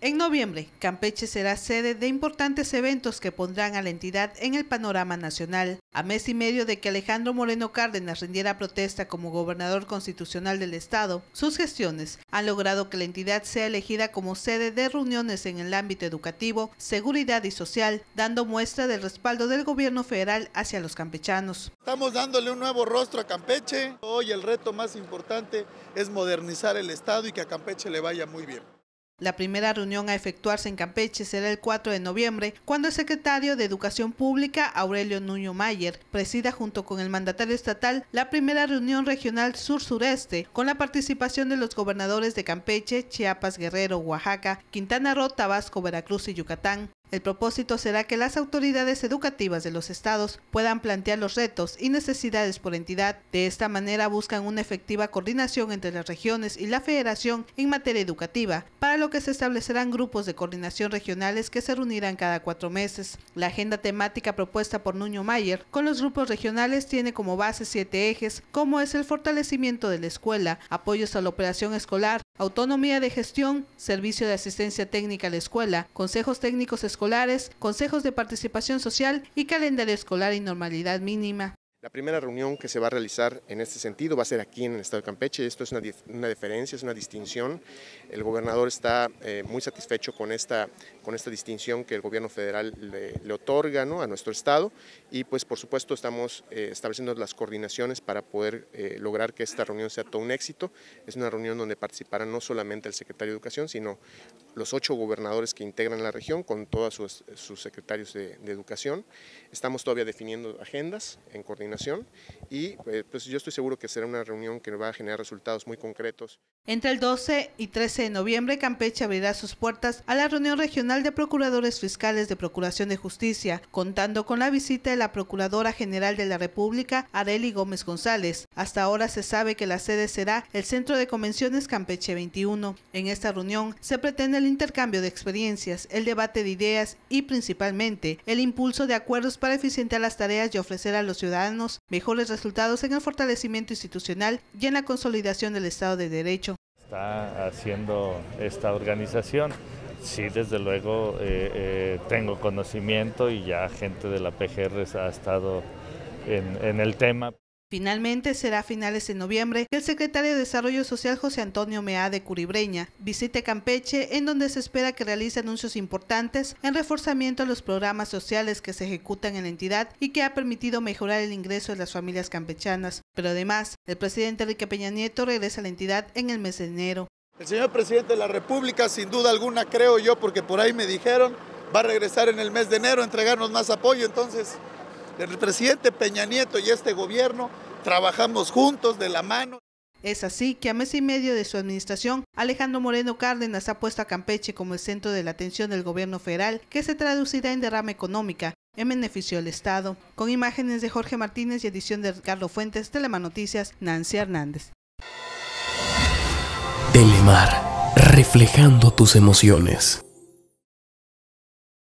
En noviembre, Campeche será sede de importantes eventos que pondrán a la entidad en el panorama nacional. A mes y medio de que Alejandro Moreno Cárdenas rindiera protesta como gobernador constitucional del Estado, sus gestiones han logrado que la entidad sea elegida como sede de reuniones en el ámbito educativo, seguridad y social, dando muestra del respaldo del gobierno federal hacia los campechanos. Estamos dándole un nuevo rostro a Campeche. Hoy el reto más importante es modernizar el Estado y que a Campeche le vaya muy bien. La primera reunión a efectuarse en Campeche será el 4 de noviembre, cuando el secretario de Educación Pública, Aurelio Nuño Mayer, presida junto con el mandatario estatal la primera reunión regional sur-sureste, con la participación de los gobernadores de Campeche, Chiapas, Guerrero, Oaxaca, Quintana Roo, Tabasco, Veracruz y Yucatán. El propósito será que las autoridades educativas de los estados puedan plantear los retos y necesidades por entidad. De esta manera buscan una efectiva coordinación entre las regiones y la federación en materia educativa, para lo que se establecerán grupos de coordinación regionales que se reunirán cada cuatro meses. La agenda temática propuesta por Nuño Mayer con los grupos regionales tiene como base siete ejes, como es el fortalecimiento de la escuela, apoyos a la operación escolar, autonomía de gestión, servicio de asistencia técnica a la escuela, consejos técnicos escolares, consejos de participación social y calendario escolar y normalidad mínima. La primera reunión que se va a realizar en este sentido va a ser aquí en el Estado de Campeche. Esto es una, una diferencia, es una distinción. El gobernador está eh, muy satisfecho con esta, con esta distinción que el gobierno federal le, otorga ¿no? a nuestro Estado y pues por supuesto estamos eh, estableciendo las coordinaciones para poder eh, lograr que esta reunión sea todo un éxito. Es una reunión donde participarán no solamente el secretario de Educación, sino los ocho gobernadores que integran la región con todos sus, secretarios de Educación. Estamos todavía definiendo agendas en coordinación y eh, pues yo estoy seguro que será una reunión que va a generar resultados muy concretos. Entre el 12 y 13 de noviembre, Campeche abrirá sus puertas a la reunión regional de procuradores fiscales de Procuración de Justicia, contando con la visita de la Procuradora General de la República, Areli Gómez González. Hasta ahora se sabe que la sede será el Centro de Convenciones Campeche 21. En esta reunión se pretende el intercambio de experiencias, el debate de ideas y principalmente el impulso de acuerdos para eficientar las tareas y ofrecer a los ciudadanos mejores resultados en el fortalecimiento institucional y en la consolidación del Estado de Derecho. Está haciendo esta organización. Sí, desde luego eh, eh, tengo conocimiento y ya gente de la PGR ha estado en, en el tema. Finalmente, será a finales de noviembre que el secretario de Desarrollo Social José Antonio Mea de Curibreña visite Campeche, en donde se espera que realice anuncios importantes en reforzamiento a los programas sociales que se ejecutan en la entidad y que ha permitido mejorar el ingreso de las familias campechanas. Pero además, el presidente Enrique Peña Nieto regresa a la entidad en el mes de enero. El señor presidente de la República, sin duda alguna, creo yo, porque por ahí me dijeron, va a regresar en el mes de enero a entregarnos más apoyo, entonces el presidente Peña Nieto y este gobierno trabajamos juntos de la mano. Es así que a mes y medio de su administración, Alejandro Moreno Cárdenas ha puesto a Campeche como el centro de la atención del gobierno federal, que se traducirá en derrama económica, en beneficio del Estado. Con imágenes de Jorge Martínez y edición de Ricardo Fuentes, Telemar Noticias, Nancy Hernández. Telemar, reflejando tus emociones.